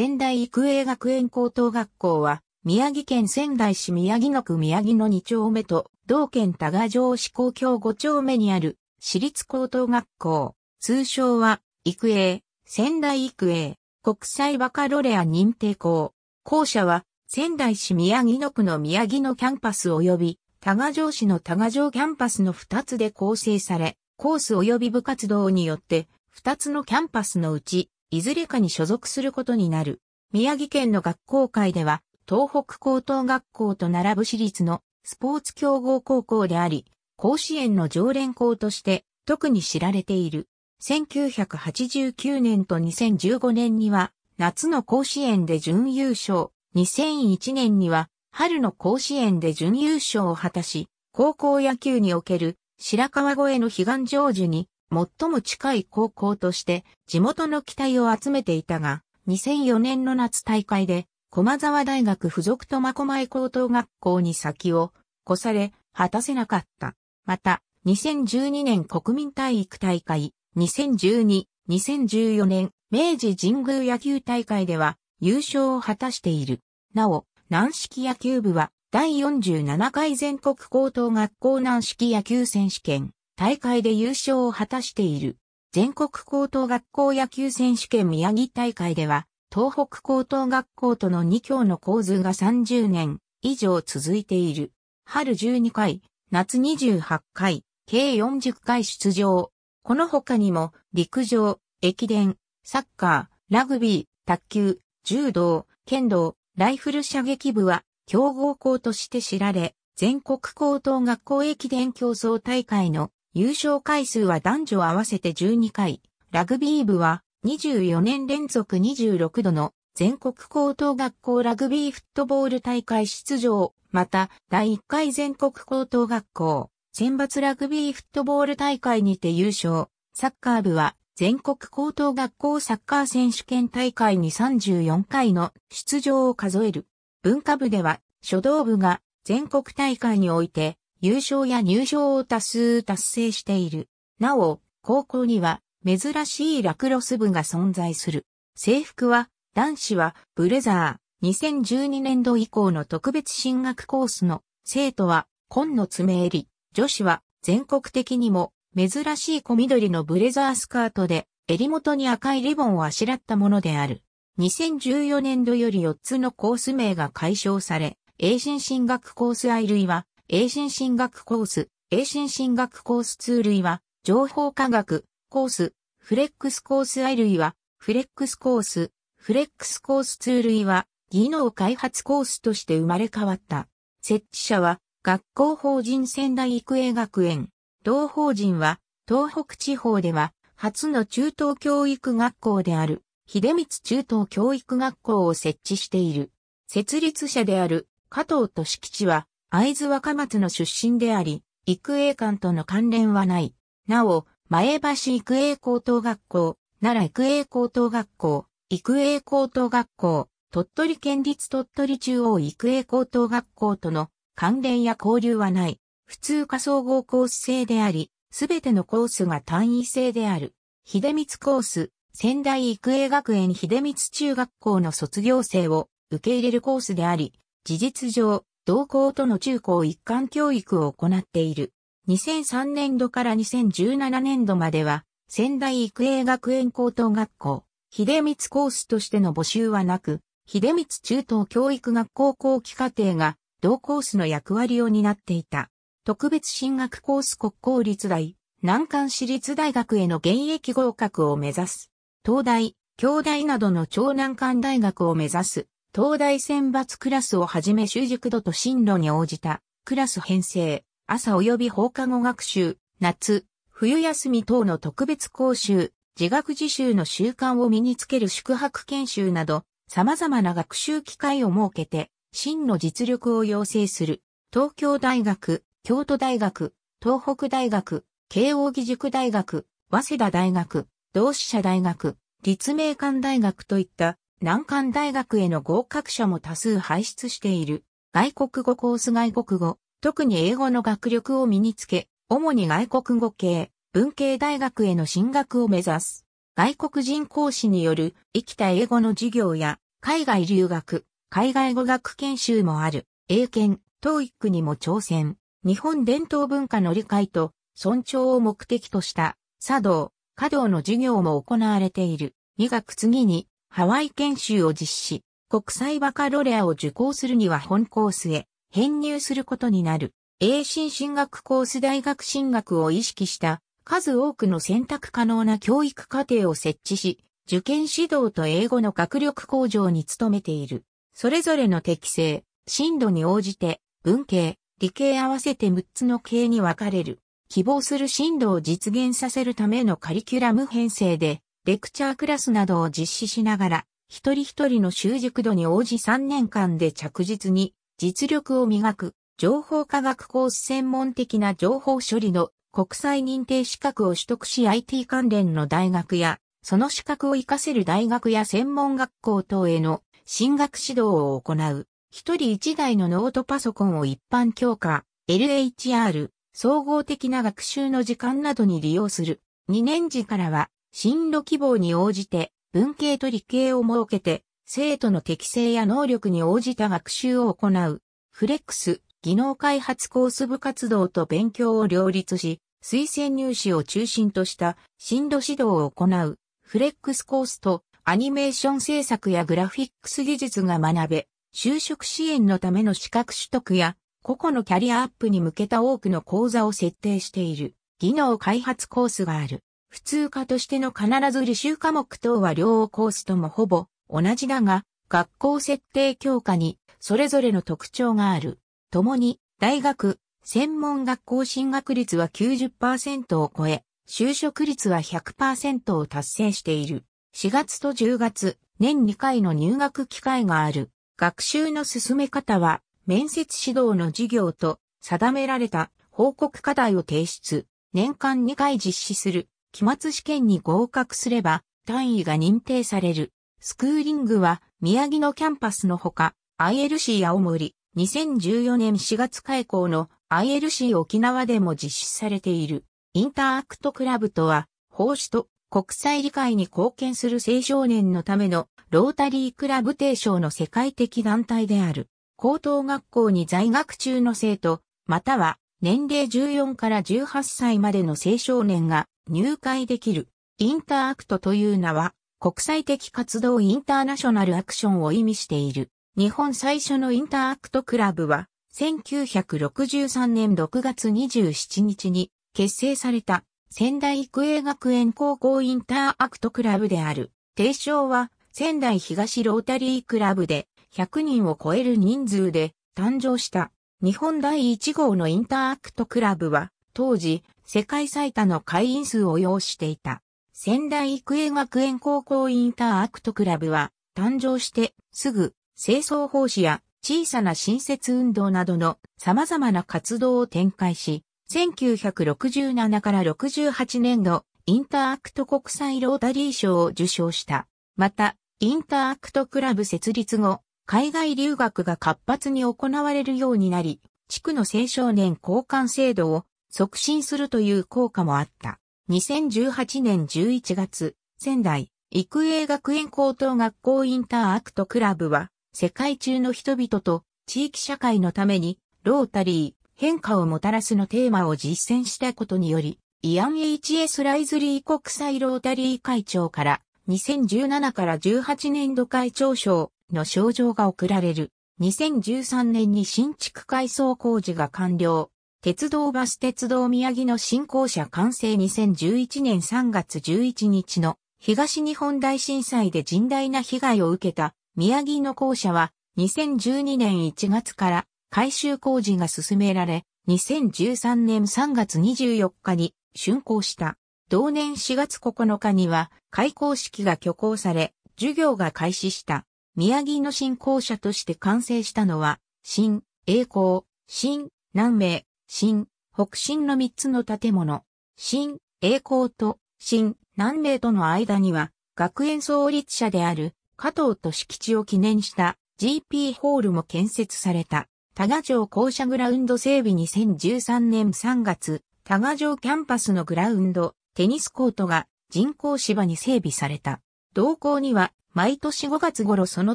仙台育英学園高等学校は、宮城県仙台市宮城野区宮城野2丁目と、同県多賀城市公共5丁目にある、私立高等学校、通称は、育英、仙台育英、国際バカロレア認定校。校舎は、仙台市宮城野区の宮城野キャンパス及び、多賀城市の多賀城キャンパスの2つで構成され、コース及び部活動によって、2つのキャンパスのうち、いずれかに所属することになる。宮城県の学校会では、東北高等学校と並ぶ私立のスポーツ強豪高校であり、甲子園の常連校として特に知られている。1989年と2015年には夏の甲子園で準優勝、2001年には春の甲子園で準優勝を果たし、高校野球における白川越の悲願成就に最も近い高校として地元の期待を集めていたが、2004年の夏大会で、駒沢大学附属苫小牧高等学校に先を越され、果たせなかった。また、2012年国民体育大会、2012、2014年明治神宮野球大会では優勝を果たしている。なお、軟式野球部は第47回全国高等学校軟式野球選手権、大会で優勝を果たしている。全国高等学校野球選手権宮城大会では、東北高等学校との2強の構図が30年以上続いている。春12回、夏28回、計40回出場。この他にも、陸上、駅伝、サッカー、ラグビー、卓球、柔道、剣道、ライフル射撃部は、強豪校として知られ、全国高等学校駅伝競争大会の優勝回数は男女合わせて12回、ラグビー部は24年連続26度の全国高等学校ラグビーフットボール大会出場、また第1回全国高等学校選抜ラグビーフットボール大会にて優勝、サッカー部は全国高等学校サッカー選手権大会に34回の出場を数える。文化部では書道部が全国大会において優勝や入賞を多数達成している。なお、高校には珍しいラクロス部が存在する。制服は、男子はブレザー、2012年度以降の特別進学コースの生徒は紺の爪襟、女子は全国的にも珍しい小緑のブレザースカートで襟元に赤いリボンをあしらったものである。2014年度より4つのコース名が解消され、英進進学コース愛類は英進進学コース、英進進学コース2類は、情報科学、コース、フレックスコース I 類は、フレックスコース、フレックスコース2類は、技能開発コースとして生まれ変わった。設置者は、学校法人仙台育英学園。同法人は、東北地方では、初の中等教育学校である、秀光中等教育学校を設置している。設立者である、加藤俊吉は、会津若松の出身であり、育英館との関連はない。なお、前橋育英高等学校、奈良育英高等学校、育英高等学校、鳥取県立鳥取中央育英高等学校との関連や交流はない。普通科総合コース制であり、すべてのコースが単位制である。秀光コース、仙台育英学園秀光中学校の卒業生を受け入れるコースであり、事実上、同校との中高一貫教育を行っている。2003年度から2017年度までは、仙台育英学園高等学校、秀光コースとしての募集はなく、秀光中等教育学校後期課程が同コースの役割を担っていた。特別進学コース国公立大、南関私立大学への現役合格を目指す。東大、京大などの超南関大学を目指す東大選抜クラスをはじめ習熟度と進路に応じた、クラス編成、朝及び放課後学習、夏、冬休み等の特別講習、自学自習の習慣を身につける宿泊研修など、様々な学習機会を設けて、真の実力を養成する、東京大学、京都大学、東北大学、慶応義塾大学、早稲田大学、同志社大学、立命館大学といった難関大学への合格者も多数輩出している。外国語コース外国語、特に英語の学力を身につけ、主に外国語系、文系大学への進学を目指す。外国人講師による生きた英語の授業や海外留学、海外語学研修もある。英検、TOEIC にも挑戦。日本伝統文化の理解と尊重を目的とした茶道、華道の授業も行われている。2学次にハワイ研修を実施、国際バカロレアを受講するには本コースへ編入することになる。英進進学コース大学進学を意識した数多くの選択可能な教育課程を設置し、受験指導と英語の学力向上に努めている。それぞれの適性、進度に応じて、文系、理系合わせて6つの系に分かれる。希望する進度を実現させるためのカリキュラム編成で、レクチャークラスなどを実施しながら、一人一人の習熟度に応じ3年間で着実に実力を磨く、情報科学コース専門的な情報処理の国際認定資格を取得し IT 関連の大学や、その資格を活かせる大学や専門学校等への進学指導を行う。一人一台のノートパソコンを一般教科、LHR、総合的な学習の時間などに利用する。2年時からは進路希望に応じて文系と理系を設けて生徒の適性や能力に応じた学習を行う。フレックス、技能開発コース部活動と勉強を両立し、推薦入試を中心とした進路指導を行う。フレックスコースとアニメーション制作やグラフィックス技術が学べ、就職支援のための資格取得や個々のキャリアアップに向けた多くの講座を設定している技能開発コースがある。普通科としての必ず履修科目等は両コースともほぼ同じだが、学校設定教科にそれぞれの特徴がある。共に、大学、専門学校進学率は90%を超え、就職率は100%を達成している。4月と10月、年2回の入学機会がある。学習の進め方は、面接指導の授業と定められた報告課題を提出、年間2回実施する。期末試験に合格すれば単位が認定される。スクーリングは宮城のキャンパスのほか、ILC 青森、2014年4月開校の ILC 沖縄でも実施されている。インターアクトクラブとは、奉仕と国際理解に貢献する青少年のためのロータリークラブ提唱の世界的団体である。高等学校に在学中の生徒、または年齢14から18歳までの青少年が入会できる。インターアクトという名は、国際的活動インターナショナルアクションを意味している。日本最初のインターアクトクラブは、1963年6月27日に結成された仙台育英学園高校インターアクトクラブである。提唱は仙台東ロータリークラブで100人を超える人数で誕生した。日本第1号のインターアクトクラブは、当時、世界最多の会員数を要していた。仙台育英学園高校インターアクトクラブは、誕生してすぐ、清掃奉仕や小さな新設運動などの様々な活動を展開し、1967から68年度、インターアクト国際ロータリー賞を受賞した。また、インターアクトクラブ設立後、海外留学が活発に行われるようになり、地区の青少年交換制度を促進するという効果もあった。2018年11月、仙台育英学園高等学校インターアクトクラブは、世界中の人々と地域社会のために、ロータリー、変化をもたらすのテーマを実践したことにより、イアン H.S. ライズリー国際ロータリー会長から2017から18年度会長賞、の症状が送られる。2013年に新築改装工事が完了。鉄道バス鉄道宮城の新校舎完成2011年3月11日の東日本大震災で甚大な被害を受けた宮城の校舎は2012年1月から改修工事が進められ2013年3月24日に竣工した。同年4月9日には開校式が挙行され授業が開始した。宮城の信仰者として完成したのは、新、栄光、新、南明、新、北新の3つの建物、新、栄光と、新、南明との間には、学園創立者である、加藤と敷地を記念した GP ホールも建設された。多賀城校舎グラウンド整備2013年3月、多賀城キャンパスのグラウンド、テニスコートが人工芝に整備された。同校には毎年5月頃その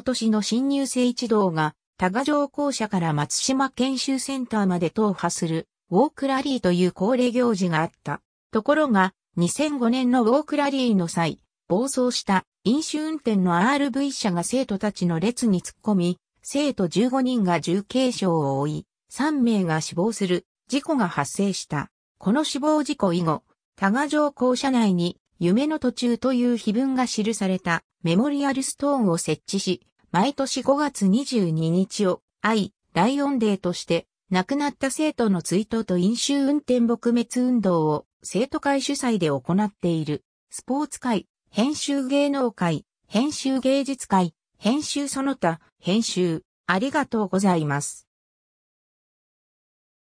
年の新入生一同が、多賀城校舎から松島研修センターまで踏破する、ウォークラリーという恒例行事があった。ところが、2005年のウォークラリーの際、暴走した飲酒運転の RV 車が生徒たちの列に突っ込み、生徒15人が重軽傷を負い、3名が死亡する事故が発生した。この死亡事故以後、多賀城校舎内に夢の途中という碑文が記されたメモリアルストーンを設置し、毎年5月22日を愛、ライオンデーとして、亡くなった生徒の追悼と飲酒運転撲滅運動を生徒会主催で行っている。スポーツ界、編集芸能界、編集芸術界、編集その他、編集、ありがとうございます。